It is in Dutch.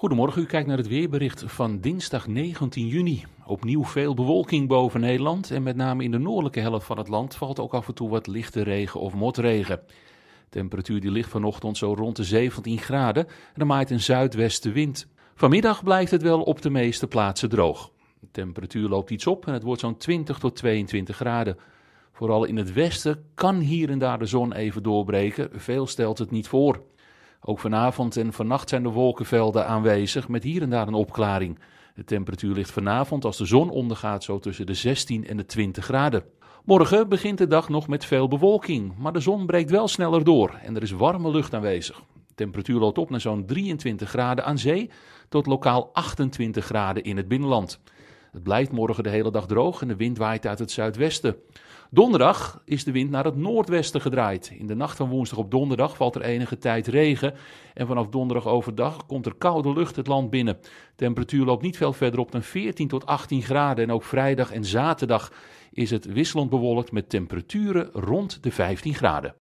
Goedemorgen, u kijkt naar het weerbericht van dinsdag 19 juni. Opnieuw veel bewolking boven Nederland en met name in de noordelijke helft van het land valt ook af en toe wat lichte regen of motregen. Temperatuur die ligt vanochtend zo rond de 17 graden en er maait een zuidwestenwind. Vanmiddag blijft het wel op de meeste plaatsen droog. De temperatuur loopt iets op en het wordt zo'n 20 tot 22 graden. Vooral in het westen kan hier en daar de zon even doorbreken, veel stelt het niet voor. Ook vanavond en vannacht zijn de wolkenvelden aanwezig met hier en daar een opklaring. De temperatuur ligt vanavond als de zon ondergaat zo tussen de 16 en de 20 graden. Morgen begint de dag nog met veel bewolking, maar de zon breekt wel sneller door en er is warme lucht aanwezig. De temperatuur loopt op naar zo'n 23 graden aan zee tot lokaal 28 graden in het binnenland. Het blijft morgen de hele dag droog en de wind waait uit het zuidwesten. Donderdag is de wind naar het noordwesten gedraaid. In de nacht van woensdag op donderdag valt er enige tijd regen. En vanaf donderdag overdag komt er koude lucht het land binnen. temperatuur loopt niet veel verder op dan 14 tot 18 graden. En ook vrijdag en zaterdag is het wisselend bewolkt met temperaturen rond de 15 graden.